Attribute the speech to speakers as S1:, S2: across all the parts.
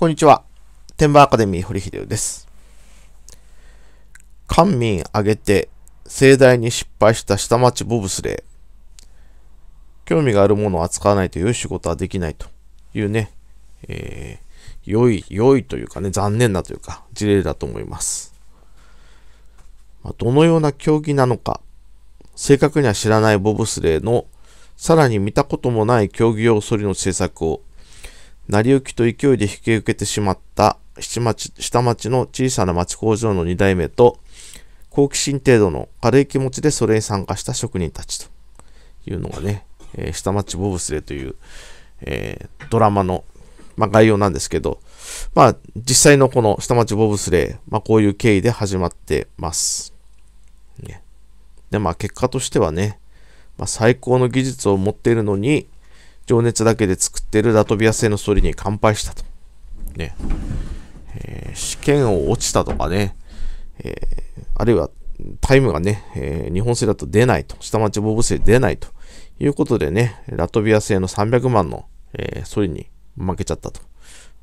S1: こんにちは。天馬アカデミー堀秀夫です。官民挙げて盛大に失敗した下町ボブスレー。興味があるものを扱わないと良い仕事はできないというね、えー、良い、良いというかね、残念なというか、事例だと思います。まどのような競技なのか、正確には知らないボブスレーの、さらに見たこともない競技用ソリの制作を成り行きと勢いで引き受けてしまった下町下町の小さな町工場の2代目と、好奇心程度の軽い気持ちでそれに参加した職人たちというのがね、えー、下町ボブスレという、えー、ドラマの、まあ、概要なんですけど、まあ、実際のこの下町ボブスレー、まあ、こういう経緯で始まってます。ね、で、まあ、結果としてはね、まあ、最高の技術を持っているのに、情熱だけで作ってるラトビア製のストーリーに乾杯したと。ね。えー、試験を落ちたとかね。えー、あるいはタイムがね、えー、日本製だと出ないと。下町ボブ製出ないということでね、ラトビア製の300万の、えー、ストーリーに負けちゃったと。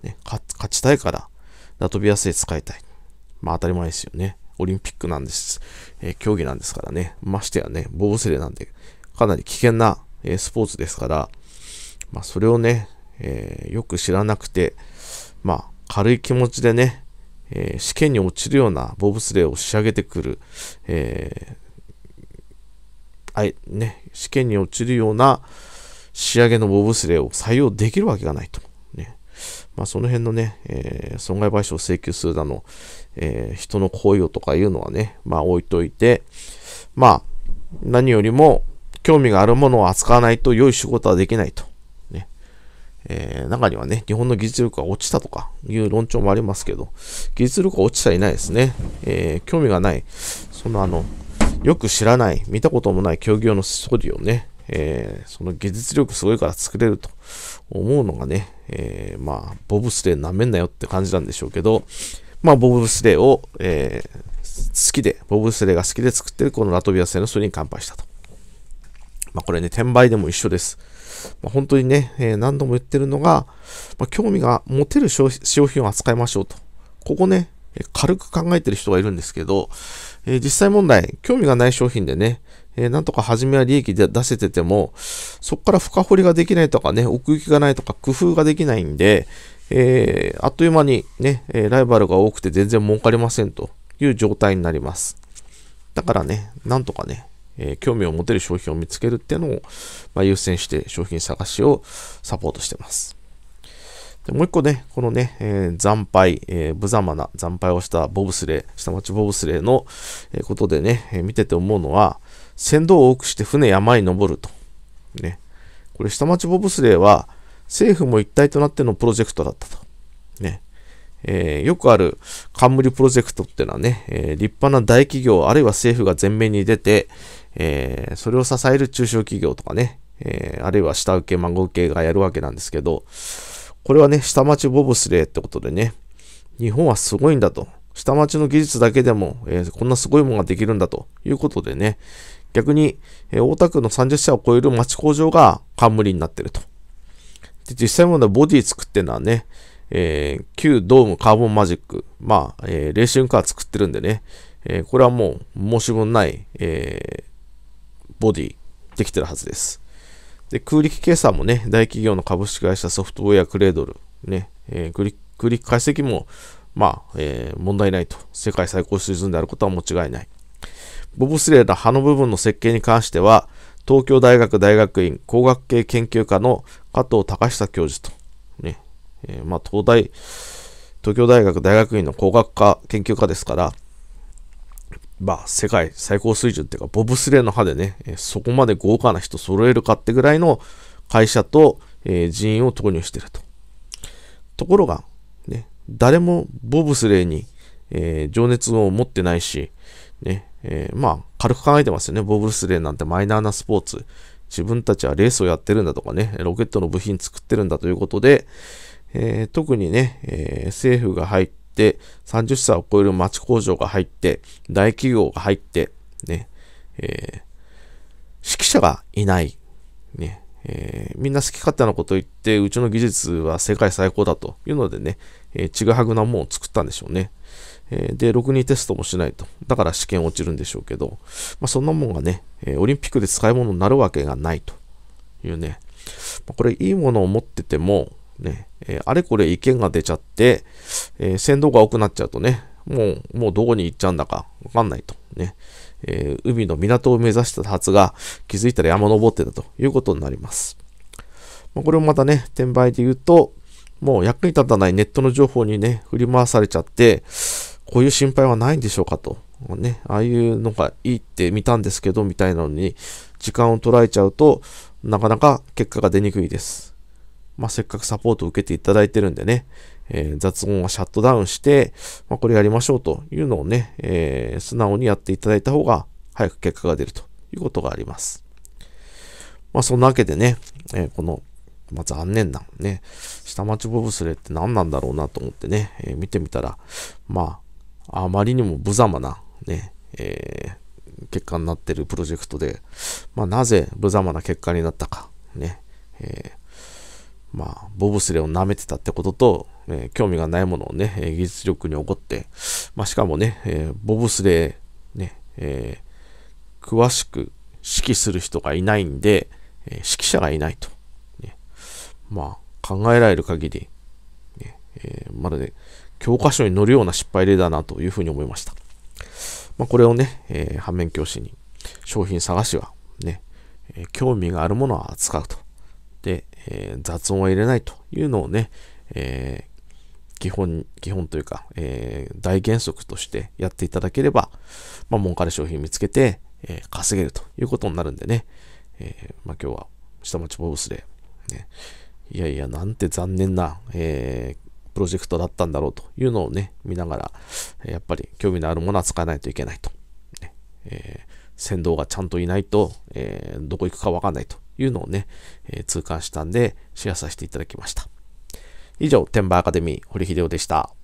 S1: ね、勝ちたいから、ラトビア製使いたい。まあ当たり前ですよね。オリンピックなんです。えー、競技なんですからね。ましてやね、ボブスレーなんで、かなり危険な、えー、スポーツですから、まあ、それをね、えー、よく知らなくて、まあ、軽い気持ちでね、えー、試験に落ちるようなボブスレーを仕上げてくる、えあいね、試験に落ちるような仕上げのボブスレーを採用できるわけがないと。ねまあ、その辺のね、えー、損害賠償を請求するだの、えー、人の行為をとかいうのはね、まあ置いといて、まあ何よりも興味があるものを扱わないと良い仕事はできないと。えー、中にはね、日本の技術力が落ちたとかいう論調もありますけど、技術力は落ちちゃいないですね。えー、興味がない、そのあの、よく知らない、見たこともない競技用のストーリーをね、えー、その技術力すごいから作れると思うのがね、えー、まあ、ボブスレーなめんなよって感じなんでしょうけど、まあ、ボブスレーを、えー、好きで、ボブスレーが好きで作ってるこのラトビア製のストーリーに乾杯したと。まあ、これね、転売でも一緒です。まあ、本当にね、えー、何度も言ってるのが、まあ、興味が持てる商品を扱いましょうと。ここね、軽く考えてる人がいるんですけど、えー、実際問題、興味がない商品でね、えー、なんとか初めは利益で出せてても、そこから深掘りができないとかね、奥行きがないとか工夫ができないんで、えー、あっという間にね、えライバルが多くて全然儲かりませんという状態になります。だからね、なんとかね、えー、興味を持てる商品を見つけるっていうのを、まあ、優先して商品探しをサポートしてます。でもう一個ね、このね、えー、惨敗、えー、無様な惨敗をしたボブスレー、下町ボブスレーの、えことでね、え見てて思うのは、船頭を多くして船山に登ると。ね。これ、下町ボブスレーは、政府も一体となってのプロジェクトだったと。ね。えー、よくある冠プロジェクトっていうのはね、えー、立派な大企業あるいは政府が前面に出て、えー、それを支える中小企業とかね、えー、あるいは下請け、孫請けがやるわけなんですけど、これはね、下町ボブスレーってことでね、日本はすごいんだと。下町の技術だけでも、えー、こんなすごいものができるんだということでね、逆に、えー、大田区の30社を超える町工場が冠になってると。で、実際問題、ボディ作ってるのはね、えー、旧ドームカーボンマジック、まあ、えー、レーシングカー作ってるんでね、えー、これはもう申し分ない、えボディできてるはずです。で、空力計算もね、大企業の株式会社ソフトウェアクレードル、ね、えー、空力空力解析も、まあ、えー、問題ないと。世界最高水準であることは間違いない。ボブスレーの葉の部分の設計に関しては、東京大学大学院工学系研究科の加藤隆久教授と、ね、えー、まあ、東大、東京大学大学院の工学科研究科ですから、まあ、世界最高水準っていうか、ボブスレーの歯でね、そこまで豪華な人揃えるかってぐらいの会社と、え人員を投入してると。ところが、ね、誰もボブスレーに、えー、情熱を持ってないし、ね、えー、まあ、軽く考えてますよね。ボブスレーなんてマイナーなスポーツ。自分たちはレースをやってるんだとかね、ロケットの部品作ってるんだということで、えー、特にね、え政府が入って、、30社を超える町工場が入って、大企業が入って、ね、えー、指揮者がいない。ね、えー、みんな好き勝手なこと言って、うちの技術は世界最高だというのでね、えー、ちぐはぐなもんを作ったんでしょうね。えー、で、ろくにテストもしないと。だから試験落ちるんでしょうけど、まあ、そんなもんがね、えオリンピックで使い物になるわけがないというね。まあ、これ、いいものを持ってても、ね、えー、あれこれ意見が出ちゃって、えー、導が多くなっちゃうとね、もう、もうどこに行っちゃうんだかわかんないと。ね。えー、海の港を目指したはずが、気づいたら山登ってたということになります。まあ、これもまたね、転売で言うと、もう役に立たないネットの情報にね、振り回されちゃって、こういう心配はないんでしょうかと。ね、ああいうのがいいって見たんですけど、みたいなのに、時間を捉えちゃうとなかなか結果が出にくいです。まあ、せっかくサポートを受けていただいてるんでね、えー、雑音はシャットダウンして、まあ、これやりましょうというのをね、えー、素直にやっていただいた方が早く結果が出るということがあります。まあ、そんなわけでね、えー、この、まあ、残念な、ね、下町ボブスレって何なんだろうなと思ってね、え見てみたら、まあ、あまりにも無様な、ね、え結果になってるプロジェクトで、まあ、なぜ無様な結果になったか、ね、えーまあ、ボブスレーを舐めてたってことと、えー、興味がないものをね、技術力に怒って、まあ、しかもね、えー、ボブスレー、ね、え詳しく指揮する人がいないんで、え指揮者がいないと。ね、まあ、考えられる限り、ね、えまるで、教科書に載るような失敗例だなというふうに思いました。まあ、これをね、え反面教師に、商品探しは、ね、え興味があるものは扱うと。えー、雑音は入れないというのをね、えー、基本、基本というか、えー、大原則としてやっていただければ、まあ、儲かる商品見つけて、え稼げるということになるんでね、えまあ、今日は下町ボブスレー、ね、いやいや、なんて残念な、えプロジェクトだったんだろうというのをね、見ながら、やっぱり興味のあるものは使わないといけないと。ね、え船頭がちゃんといないと、えどこ行くかわかんないというのをね、えー、痛感したんで、シェアさせていただきました。以上、天馬アカデミー、堀秀夫でした。